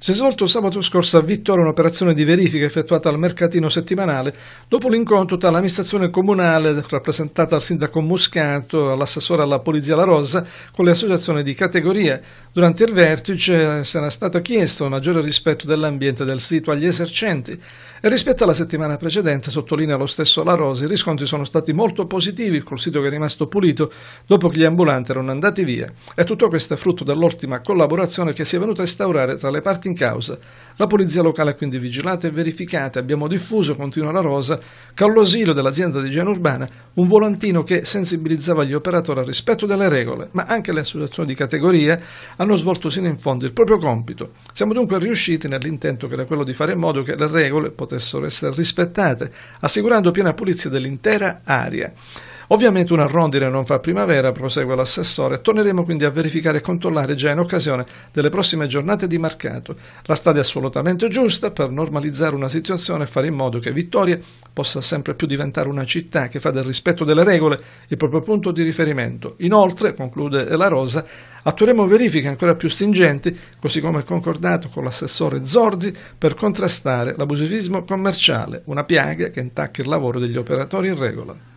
Si è svolto sabato scorso a Vittoria un'operazione di verifica effettuata al mercatino settimanale dopo l'incontro tra l'amministrazione comunale, rappresentata dal sindaco Muscato, all'assessore alla Polizia La Rosa, con le associazioni di categoria. Durante il vertice eh, sarà stato chiesto un maggiore rispetto dell'ambiente del sito agli esercenti e rispetto alla settimana precedente, sottolinea lo stesso La Rosa, i riscontri sono stati molto positivi col sito che è rimasto pulito dopo che gli ambulanti erano andati via. E tutto questo è frutto dell'ottima collaborazione che si è venuta a instaurare tra le parti in causa. La polizia locale ha quindi vigilato e verificato abbiamo diffuso, continua la Rosa, con l'osilo dell'azienda di Gena Urbana un volantino che sensibilizzava gli operatori al rispetto delle regole, ma anche le associazioni di categoria hanno svolto sino in fondo il proprio compito. Siamo dunque riusciti nell'intento che era quello di fare in modo che le regole potessero essere rispettate, assicurando piena pulizia dell'intera area. Ovviamente una rondine non fa primavera, prosegue l'assessore, torneremo quindi a verificare e controllare già in occasione delle prossime giornate di mercato. La strada è assolutamente giusta per normalizzare una situazione e fare in modo che Vittoria possa sempre più diventare una città che fa del rispetto delle regole il proprio punto di riferimento. Inoltre, conclude La Rosa, attueremo verifiche ancora più stringenti, così come concordato con l'assessore Zordi, per contrastare l'abusivismo commerciale, una piaga che intacca il lavoro degli operatori in regola.